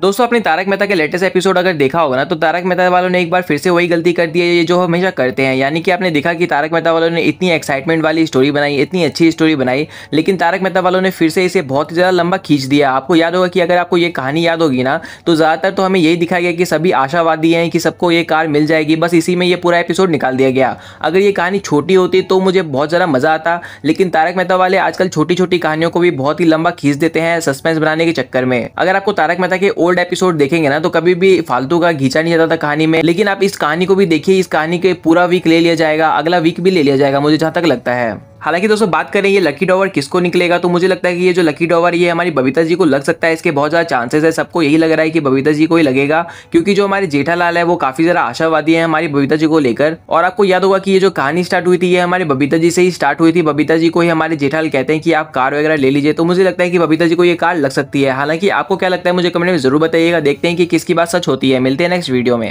दोस्तों अपने तारक मेहता के लेटेस्ट एपिसोड अगर देखा होगा ना तो तारक मेहता वालों ने एक बार फिर से वही गलती कर दी है ये जो हमेशा करते हैं यानी कि आपने देखा कि तारक मेहता वालों ने इतनी एक्साइटमेंट वाली स्टोरी बनाई इतनी अच्छी स्टोरी बनाई लेकिन तारक मेहता वालों ने फिर से इसे बहुत ही ज़्यादा लंबा खींच दिया आपको याद होगा कि अगर आपको ये कहानी याद होगी ना तो ज़्यादातर तो हमें यही दिखाया गया कि सभी आशावादी हैं कि सबको ये कार मिल जाएगी बस इसी में ये पूरा एपिसोड निकाल दिया गया अगर ये कहानी छोटी होती तो मुझे बहुत ज़्यादा मज़ा आता लेकिन तारक मेहता वाले आजकल छोटी छोटी कहानियों को भी बहुत ही लंबा खींच देते हैं सस्पेंस बनाने के चक्कर में अगर आपको तारक मेहता के ओल्ड एपिसोड देखेंगे ना तो कभी भी फालतू का घींचा नहीं जाता था कहानी में लेकिन आप इस कहानी को भी देखिए इस कहानी के पूरा वीक ले लिया जाएगा अगला वीक भी ले लिया जाएगा मुझे जहाँ तक लगता है हालांकि दोस्तों बात करें ये लकी डॉवर किसको निकलेगा तो मुझे लगता है कि ये जो लकी डॉवर ये हमारी बबीता जी को लग सकता है इसके बहुत ज़्यादा चांसेस है सबको यही लग रहा है कि बबीता जी को ही लगेगा क्योंकि जो हमारे जेठालाल है वो काफ़ी ज्यादा आशावादी है हमारी बबीता जी को लेकर और आपको याद होगा कि ये जो कहानी स्टार्ट हुई थी ये हमारे बबीता जी से ही स्टार्ट हुई थी बबीता जी को ही हमारे जेठाल कहते हैं कि आप कार वगैरह ले लीजिए तो मुझे लगता है कि बबीता जी को ये कार लग सकती है हालांकि आपको क्या लगता है मुझे कमेंट में जरूर बताइएगा देखते हैं कि किसकी बात सच होती है मिलते हैं नेक्स्ट वीडियो में